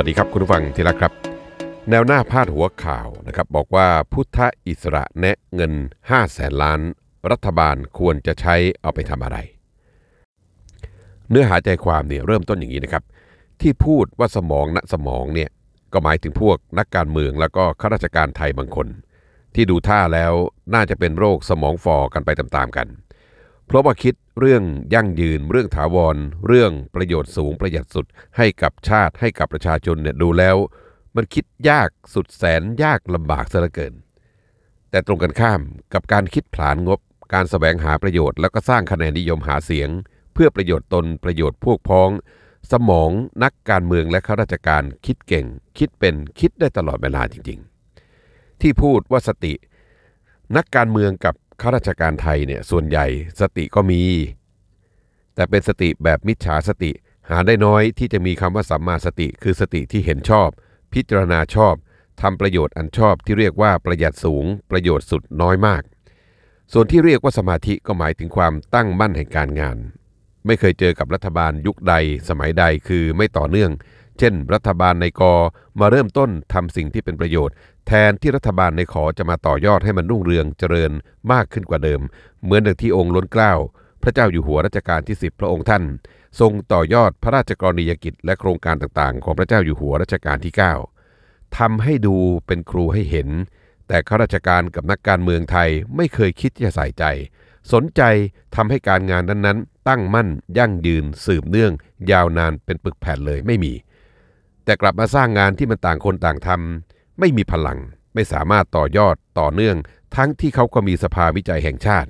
วัสดีครับคุณผู้ฟังที่รักครับ แนวหน้าพาดหัวข่าวนะครับบอกว่าพุทธอิสระแนะเงิน5 0 0แสนล้านรัฐบาลควรจะใช้เอาไปทำอะไร เนื้อหาใจความเนี่ยเริ่มต้นอย่างนี้นะครับ ที่พูดว่าสมองณสมองเนี่ย ก็หมายถึงพวกนักการเมืองแล้วก็ข้าราชการไทยบางคน ที่ดูท่าแล้วน่าจะเป็นโรคสมองฟอกันไปตามๆกัน เพราะว่าคิดเรื่องยั่งยืนเรื่องถาวร เรื่องประโยชน์สูงประหยัดสุดให้กับชาติให้กับประชาชนเนี่ยดูแล้ว มันคิดยากสุดแสนยากลำบากซะเหลือเกิน แต่ตรงกันข้ามกับการคิดผลานงบ การสแสวงหาประโยชน์แล้วก็สร้างคะแนนนิยมหาเสียง เพื่อประโยชน์ตนประโยชน์พวกพ้องสมองนักการเมืองและข้าราชการคิดเก่งคิดเป็นคิดได้ตลอดเวลาจริงๆ ที่พูด ว่าสติ นักการเมืองกับข้าราชการไทยเนี่ยส่วนใหญ่สติก็มี แต่เป็นสติแบบมิจฉาสติหาได้น้อยที่จะมีคำว่าสัมมาสติ คือสติที่เห็นชอบ พิจารณาชอบทำประโยชน์อันชอบที่เรียกว่าประหยัดสูง ประโยชน์สุดน้อยมาก ส่วนที่เรียกว่าสมาธิก็หมายถึงความตั้งมั่นแห่งการงาน ไม่เคยเจอกับรัฐบาลยุคใดสมัยใดคือไม่ต่อเนื่องเช่นรัฐบาลในกอมาเริ่มต้นทำสิ่งที่เป็นประโยชน์แทนที่รัฐบาลในขอจะมาต่อยอดให้มันรุ่งเรืองเจริญมากขึ้นกว่าเดิมเหมือนดังที่องค์ล้นเกล้าพระเจ้าอยู่หัวรัชกาลที่ 10 พระองค์ท่าน ทรงต่อยอดพระราชกรณียกิจและโครงการต่างๆ ของพระเจ้าอยู่หัวรัชกาลที่ 9 ทำให้ดูเป็นครูให้เห็น แต่ข้าราชการกับนักการเมืองไทยไม่เคยคิดจะใส่ใจ สนใจทำให้การงานนั้นๆ ตั้งมั่น ยั่งยืนสืบเนื่อง ยาวนานเป็นปึกแผ่นเลยไม่มีแต่กลับมาสร้างงานที่มันต่างคนต่างทำ ไม่มีพลัง ไม่สามารถต่อยอดต่อเนื่อง ทั้งที่เขาก็มีสภาวิจัยแห่งชาติ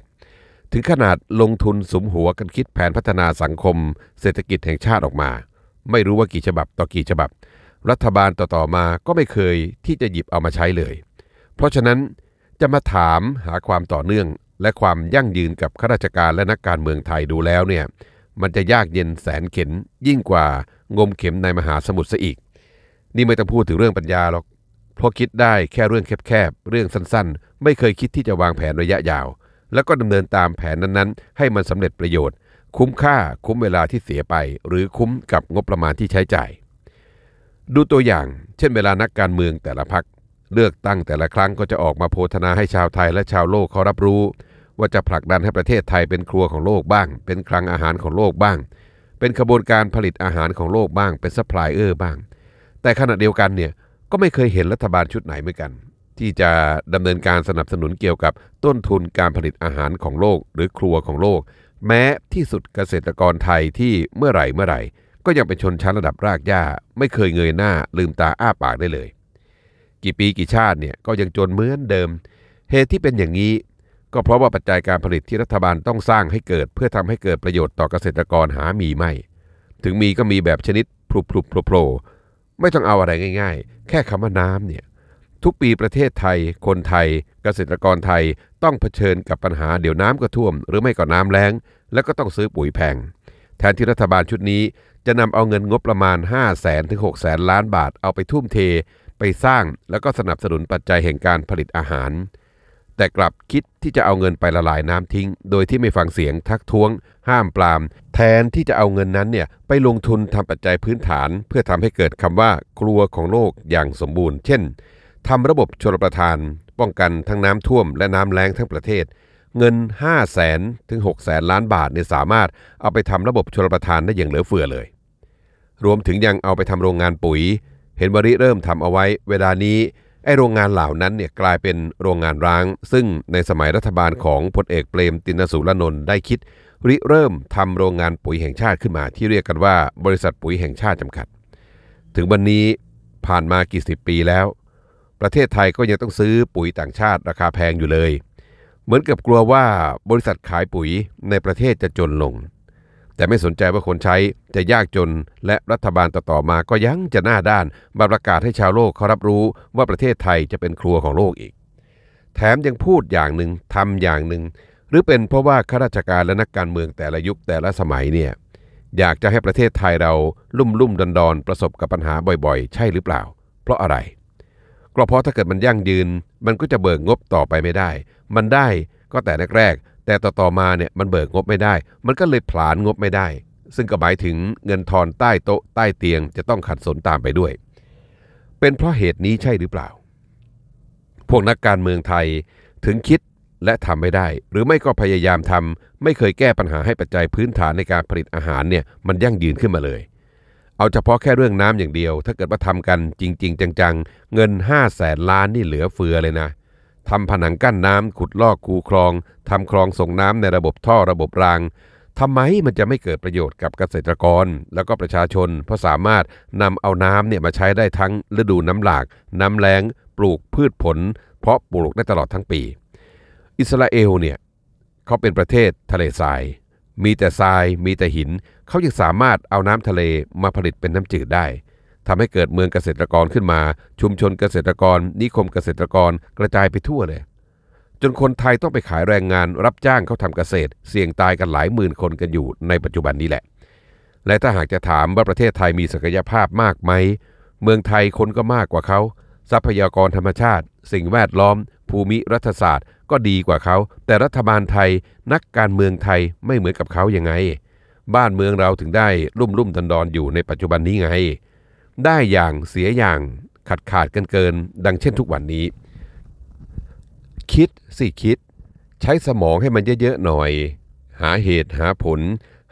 ถึงขนาดลงทุนสมหัวกันคิดแผนพัฒนาสังคม เศรษฐกิจแห่งชาติออกมา ไม่รู้ว่ากี่ฉบับต่อกี่ฉบับ รัฐบาลต่อๆ มา ก็ไม่เคยที่จะหยิบเอามาใช้เลย เพราะฉะนั้นจะมาถามหาความต่อเนื่อง และความยั่งยืนกับข้าราชการและนักการเมืองไทยดูแล้วเนี่ย มันจะยากเย็นแสนเข็นยิ่งกว่า งมเข็มในมหาสมุทรซะอีกนี่ไม่ต้องพูดถึงเรื่องปัญญาหรอกเพราะคิดได้แค่เรื่องแคบๆเรื่องสั้นๆ ไม่เคยคิดที่จะวางแผนระยะยาว แล้วก็ดำเนินตามแผนนั้นๆ ให้มันสำเร็จประโยชน์ คุ้มค่า คุ้มเวลาที่เสียไป หรือคุ้มกับงบประมาณที่ใช้จ่าย ดูตัวอย่าง เช่น เวลานักการเมืองแต่ละพักเลือกตั้งแต่ละครั้งก็จะออกมาโพธนาให้ชาวไทยและชาวโลกเขารับรู้ ว่าจะผลักดันให้ประเทศไทยเป็นครัวของโลกบ้าง เป็นคลังอาหารของโลกบ้าง เป็นขบวนการผลิตอาหารของโลกบ้าง เป็นซัพพลายเออร์บ้างแต่ขณะเดียวกันเนี่ยก็ไม่เคยเห็นรัฐบาลชุดไหนเหมือนกัน ที่จะดำเนินการสนับสนุนเกี่ยวกับต้นทุนการผลิตอาหารของโลก หรือครัวของโลก แม้ที่สุดเกษตรกรไทยที่เมื่อไหร่เมื่อไหร่ก็ยังเป็นชนชั้นระดับรากหญ้า ไม่เคยเงยหน้าลืมตาอ้าปากได้เลย กี่ปีกี่ชาติเนี่ยก็ยังจนเหมือนเดิมเหตุที่เป็นอย่างนี้ ก็เพราะว่าปัจจัยการผลิตที่รัฐบาลต้องสร้างให้เกิดเพื่อทำให้เกิดประโยชน์ต่อเกษตรกรหามีไม่ ถึงมีก็มีแบบชนิดพลุบพลุบโผล่ไม่ต้องเอาอะไรง่ายๆ แค่คำว่าน้ำเนี่ย ทุกปีประเทศไทย คนไทย เกษตรกรไทยต้องเผชิญกับปัญหาเดี๋ยวน้ำก็ท่วม หรือไม่ก็น้ำแล้ง แล้วก็ต้องซื้อปุ๋ยแพง แทนที่รัฐบาลชุดนี้จะนำเอาเงินงบประมาณ 5 0 0แสนถึง6แสนล้านบาทเอาไปทุ่มเทไปสร้างแล้วก็สนับสนุนปัจจัยแห่งการผลิตอาหารแต่กลับคิดที่จะเอาเงินไปละลายน้ำทิ้ง โดยที่ไม่ฟังเสียงทักท้วงห้ามปราม แทนที่จะเอาเงินนั้นเนี่ยไปลงทุนทำปัจจัยพื้นฐาน เพื่อทำให้เกิดคำว่ากลัวของโลกอย่างสมบูรณ์ เช่นทำระบบชลประทาน ป้องกันทั้งน้ำท่วมและน้ำแล้งทั้งประเทศ เงิน 5 0 0แสนถึง6แสนล้านบาทเนี่ยสามารถเอาไปทำระบบชลประทานได้อย่างเหลือเฟือเลย รวมถึงยังเอาไปทำโรงงานปุ๋ยเห็นบริเริ่มทำเอาไว้เวลานี้ไอโรงงานเหล่านั้นเนี่ยกลายเป็นโรงงานร้าง ซึ่งในสมัยรัฐบาลของพลเอกเปรมตินสุรนนท์ได้คิด ริเริ่มทำโรงงานปุ๋ยแห่งชาติขึ้นมาที่เรียกกันว่าบริษัทปุ๋ยแห่งชาติจำกัด ถึงวันนี้ผ่านมากี่สิบปีแล้ว ประเทศไทยก็ยังต้องซื้อปุ๋ยต่างชาติราคาแพงอยู่เลย เหมือนกับกลัวว่าบริษัทขายปุ๋ยในประเทศจะจนลงแต่ไม่สนใจว่าคนใช้จะยากจนและรัฐบาลต่อๆมาก็ยังจะหน้าด้านมาประกาศให้ชาวโลกเขารับรู้ว่าประเทศไทยจะเป็นครัวของโลกอีก แถมยังพูดอย่างหนึ่งทำอย่างหนึ่งหรือเป็นเพราะว่าข้าราชการและนักการเมืองแต่ละยุคแต่ละสมัยเนี่ยอยากจะให้ประเทศไทยเราลุ่มลุ่มดอนดอนประสบกับปัญหาบ่อยๆ ใช่หรือเปล่า เพราะอะไรก็เพราะถ้าเกิดมันยั่งยืน มันก็จะเบิกงบต่อไปไม่ได้ มันได้ก็แต่แรกแต่ต่ออมาเนี่ยมันเบิกงบไม่ได้ มันก็เลยผลานงบไม่ได้ ซึ่งก็หมายถึงเงินทอนใต้โต๊ะ ใต้เตียงจะต้องขัดสนตามไปด้วย เป็นเพราะเหตุนี้ใช่หรือเปล่า พวกนักการเมืองไทยถึงคิดและทำไม่ได้ หรือไม่ก็พยายามทำไม่เคยแก้ปัญหาให้ปัจจัยพื้นฐานในการผลิตอาหารเนี่ยมันยั่งยืนขึ้นมาเลย เอาเฉพาะแค่เรื่องน้ำอย่างเดียว ถ้าเกิดว่าทำกันจริง ๆ จังๆเงิน 5 0 0แสนล้านนี่เหลือเฟือเลยนะทำผนังกั้นน้ำขุดลอกคูคลองทำคลองส่งน้ำในระบบท่อระบบรางทำไมมันจะไม่เกิดประโยชน์กับเกษตรกรแล้วก็ประชาชน เพราะสามารถนำเอาน้ำเนี่ยมาใช้ได้ทั้ง ฤดูน้ำหลาก น้ำแล้ง ปลูกพืชผล เพราะปลูกได้ตลอดทั้งปี อิสราเอลเนี่ยเขาเป็นประเทศทะเลทราย มีแต่ทราย มีแต่หินเขายังสามารถเอาน้ำทะเลมาผลิตเป็นน้ำจืดได้ทำให้เกิดเมืองเกษตรกรขึ้นมา ชุมชนเกษตรกร นิคมเกษตรกร กระจายไปทั่วเลย จนคนไทยต้องไปขายแรงงานรับจ้างเขาทำเกษตร เสี่ยงตายกันหลายหมื่นคนกันอยู่ในปัจจุบันนี้แหละ และถ้าหากจะถามว่าประเทศไทยมีศักยภาพมากไหม เมืองไทยคนก็มากกว่าเขา ทรัพยากรธรรมชาติ สิ่งแวดล้อม ภูมิรัฐศาสตร์ ก็ดีกว่าเขา แต่รัฐบาลไทย นักการเมืองไทย ไม่เหมือนกับเขายังไง บ้านเมืองเราถึงได้รุ่มรุ่มดันดอนอยู่ในปัจจุบันนี้ไงได้อย่างเสียอย่างขาดขาดกันเกินดังเช่นทุกวันนี้ คิดสิคิด ใช้สมองให้มันเยอะๆหน่อย หาเหตุหาผล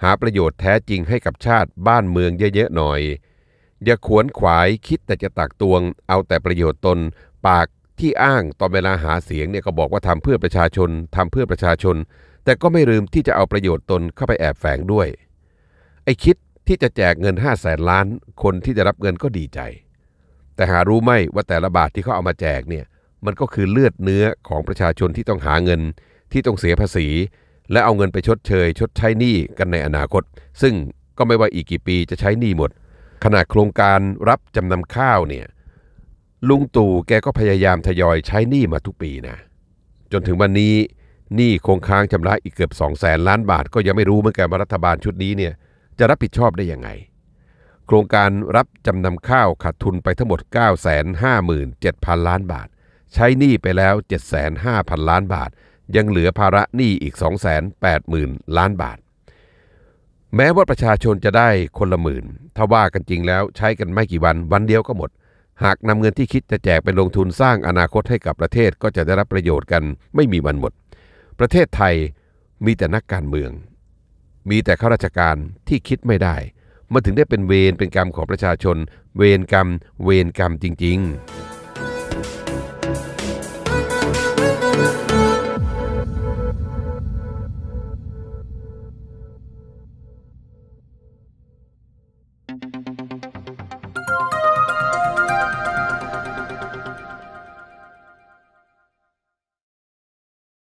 หาประโยชน์แท้จริงให้กับชาติบ้านเมืองเยอะๆหน่อย อย่าขวนขวายคิดแต่จะตักตวง เอาแต่ประโยชน์ตนปากที่อ้างตอนเวลาหาเสียงเนี่ยก็บอกว่าทำเพื่อประชาชนทำเพื่อประชาชน แต่ก็ไม่ลืมที่จะเอาประโยชน์ตนเข้าไปแอบแฝงด้วยไอ้คิดที่จะแจกเงิน5้าแสนล้าน คนที่จะรับเงินก็ดีใจ แต่หารู้ไหมว่าแต่ละบาทที่เขาเอามาแจกเนี่ยมันก็คือเลือดเนื้อของประชาชนที่ต้องหาเงินที่ต้องเสียภาษี และเอาเงินไปชดเชย ชดใช้หนี้กันในอนาคต ซึ่งก็ไม่ว่าอีกกี่ปีจะใช้หนี้หมด ขนาดโครงการรับจำนำข้าวเนี่ยลุงตู่แกก็พยายามทยอยใช้หนี้มาทุกปีนะจนถึงวันนี้หนี้คงค้างชำระอีกเกือบ2 0 0แสนล้านบาท ก็ยังไม่รู้เหมือนกันว่ารัฐบาลชุดนี้เนี่ยจะรับผิดชอบได้ยังไง โครงการรับจำนำข้าวขาดทุนไปทั้งหมด 957,000 ล้านบาท ใช้หนี้ไปแล้ว 7,500,000 ล้านบาท ยังเหลือภาระหนี้อีก 280,000 ล้านบาท แม้ว่าประชาชนจะได้คนละหมื่น ถ้าว่ากันจริงแล้วใช้กันไม่กี่วันวันเดียวก็หมด หากนำเงินที่คิดจะแจกไปลงทุนสร้างอนาคตให้กับประเทศก็จะได้รับประโยชน์กันไม่มีวันหมด ประเทศไทยมีแต่นักการเมืองมีแต่ข้าราชการที่คิดไม่ได้ มันถึงได้เป็นเวรเป็นกรรมของประชาชน เวรกรรม เวรกรรมจริง ๆ